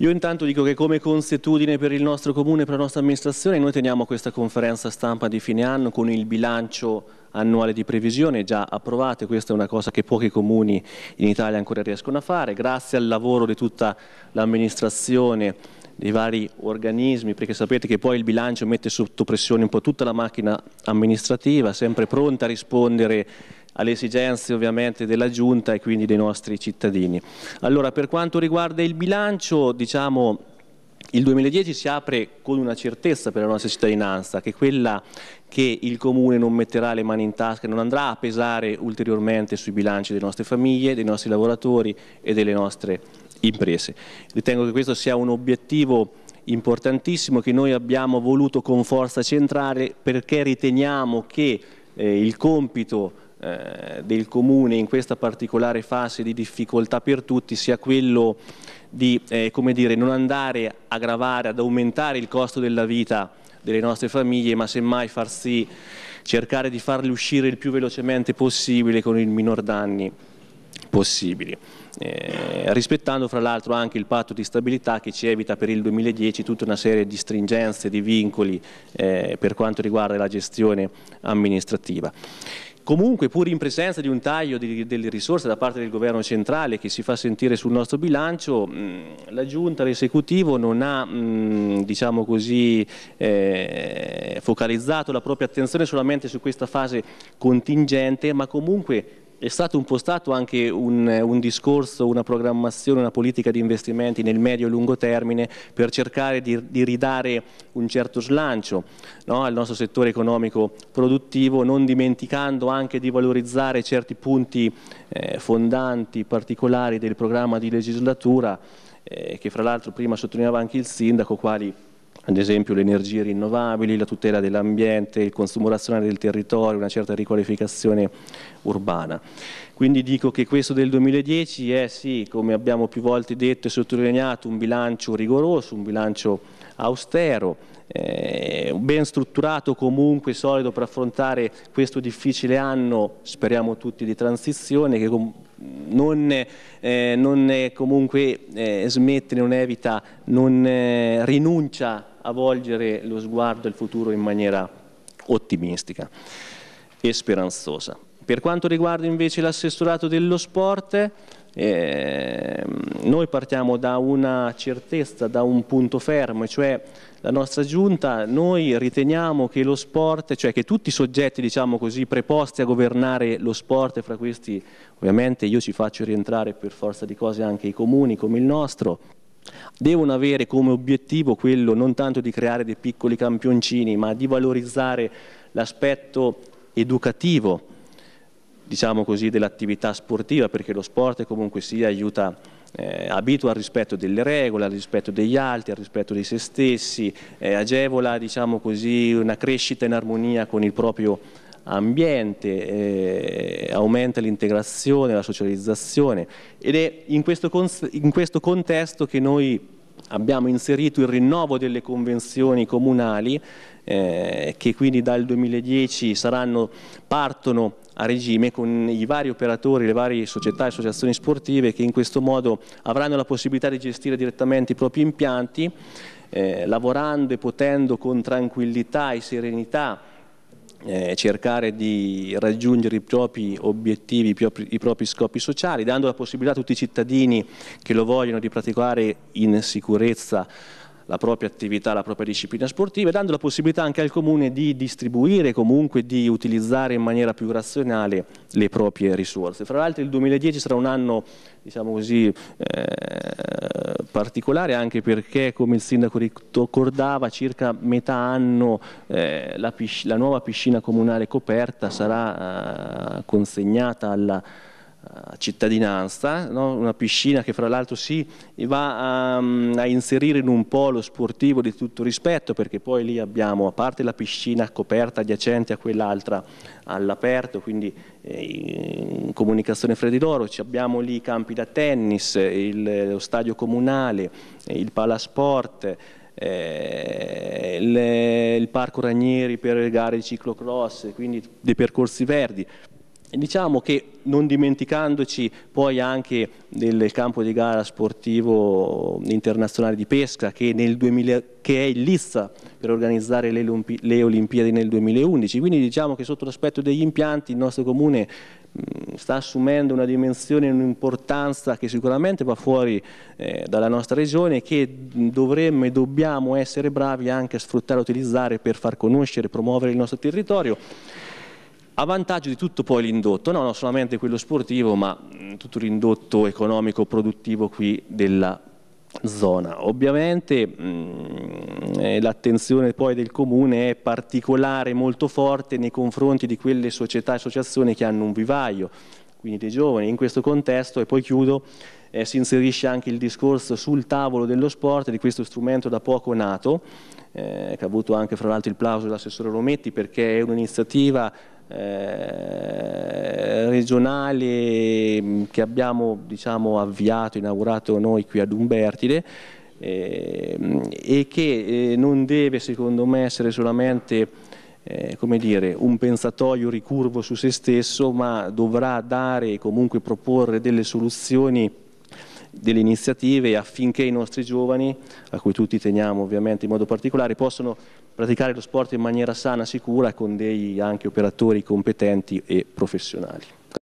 Io intanto dico che come consuetudine per il nostro comune e per la nostra amministrazione noi teniamo questa conferenza stampa di fine anno con il bilancio annuale di previsione già approvato e questa è una cosa che pochi comuni in Italia ancora riescono a fare grazie al lavoro di tutta l'amministrazione dei vari organismi, perché sapete che poi il bilancio mette sotto pressione un po' tutta la macchina amministrativa, sempre pronta a rispondere alle esigenze ovviamente della Giunta e quindi dei nostri cittadini. Allora, per quanto riguarda il bilancio, diciamo, il 2010 si apre con una certezza per la nostra cittadinanza, che è quella che il Comune non metterà le mani in tasca, non andrà a pesare ulteriormente sui bilanci delle nostre famiglie, dei nostri lavoratori e delle nostre imprese. Ritengo che questo sia un obiettivo importantissimo che noi abbiamo voluto con forza centrare perché riteniamo che eh, il compito eh, del Comune in questa particolare fase di difficoltà per tutti sia quello di eh, dire, non andare a gravare, ad aumentare il costo della vita delle nostre famiglie, ma semmai far cercare di farli uscire il più velocemente possibile con il minor danni possibile. Eh, rispettando fra l'altro anche il patto di stabilità che ci evita per il 2010 tutta una serie di stringenze, di vincoli eh, per quanto riguarda la gestione amministrativa. Comunque, pur in presenza di un taglio di, delle risorse da parte del governo centrale che si fa sentire sul nostro bilancio, mh, mm, la giunta, l'esecutivo non ha mh, mm, diciamo così, eh, focalizzato la propria attenzione solamente su questa fase contingente, ma comunque è stato un po' stato anche un, un, discorso, una programmazione, una politica di investimenti nel medio e lungo termine per cercare di, di ridare un certo slancio no, al nostro settore economico produttivo, non dimenticando anche di valorizzare certi punti eh, fondanti, particolari del programma di legislatura eh, che fra l'altro prima sottolineava anche il Sindaco, quali ad esempio le energie rinnovabili, la tutela dell'ambiente, il consumo razionale del territorio, una certa riqualificazione urbana. Quindi dico che questo del 2010 è sì, come abbiamo più volte detto e sottolineato, un bilancio rigoroso, un bilancio austero, eh, ben strutturato comunque, solido per affrontare questo difficile anno, speriamo tutti, di transizione che non, eh, non comunque eh, smette, non evita, non eh, rinuncia a volgere lo sguardo al futuro in maniera ottimistica e speranzosa. Per quanto riguarda invece l'assessorato dello sport, eh, noi partiamo da una certezza, da un punto fermo, cioè la nostra giunta, noi riteniamo che lo sport, cioè che tutti i soggetti diciamo così, preposti a governare lo sport, fra questi ovviamente io ci faccio rientrare per forza di cose anche i comuni come il nostro, devono avere come obiettivo quello non tanto di creare dei piccoli campioncini, ma di valorizzare l'aspetto educativo, diciamo così, dell'attività sportiva, perché lo sport comunque si aiuta eh, abitua al rispetto delle regole, al rispetto degli altri, al rispetto di se stessi, eh, agevola diciamo così, una crescita in armonia con il proprio ambiente, eh, aumenta l'integrazione, la socializzazione ed è in questo, in questo contesto che noi abbiamo inserito il rinnovo delle convenzioni comunali eh, che quindi dal 2010 saranno, partono a regime con i vari operatori, le varie società e associazioni sportive che in questo modo avranno la possibilità di gestire direttamente i propri impianti, eh, lavorando e potendo con tranquillità e serenità eh, cercare di raggiungere i propri obiettivi, i propri, i propri, scopi sociali, dando la possibilità a tutti i cittadini che lo vogliono di praticare in sicurezza la propria attività, la propria disciplina sportiva, e dando la possibilità anche al Comune di distribuire comunque, di utilizzare in maniera più razionale le proprie risorse. Fra l'altro il 2010 sarà un anno diciamo così, eh, particolare anche perché, come il sindaco ricordava, circa metà anno eh, la, la, nuova piscina comunale coperta sarà eh, consegnata alla eh, cittadinanza, no? una piscina che fra l'altro si va a, ehm, a, inserire in un polo sportivo di tutto rispetto perché poi lì abbiamo a parte la piscina coperta adiacente a quell'altra all'aperto, quindi eh, in comunicazione fra di loro, Ci abbiamo lì i campi da tennis, il, lo stadio comunale, il palasport, eh, le, il parco Ranieri per le gare di ciclocross, quindi dei percorsi verdi Diciamo che non dimenticandoci poi anche del campo di gara sportivo internazionale di pesca che, 2000, che è in lista per organizzare le, le, Olimpiadi nel 2011, quindi diciamo che sotto l'aspetto degli impianti il nostro comune sta assumendo una dimensione e un'importanza che sicuramente va fuori eh, dalla nostra regione e che dovremmo e dobbiamo essere bravi anche a sfruttare e utilizzare per far conoscere e promuovere il nostro territorio a vantaggio di tutto poi l'indotto, no, non solamente quello sportivo, ma mm, tutto l'indotto economico produttivo qui della zona. Ovviamente mm, eh, l'attenzione poi del comune è particolare, molto forte nei confronti di quelle società e associazioni che hanno un vivaio, quindi dei giovani. In questo contesto, e poi chiudo, eh, si inserisce anche il discorso sul tavolo dello sport di questo strumento da poco nato, eh, che ha avuto anche fra l'altro il plauso dell'assessore Rometti perché è un'iniziativa eh, regionale mm, che abbiamo diciamo, avviato, inaugurato noi qui ad Umbertide eh, e che eh, non deve secondo me essere solamente come dire, un pensatoio ricurvo su se stesso ma dovrà dare e comunque proporre delle soluzioni delle iniziative affinché i nostri giovani, a cui tutti teniamo ovviamente in modo particolare, possano praticare lo sport in maniera sana, sicura, con dei anche operatori competenti e professionali.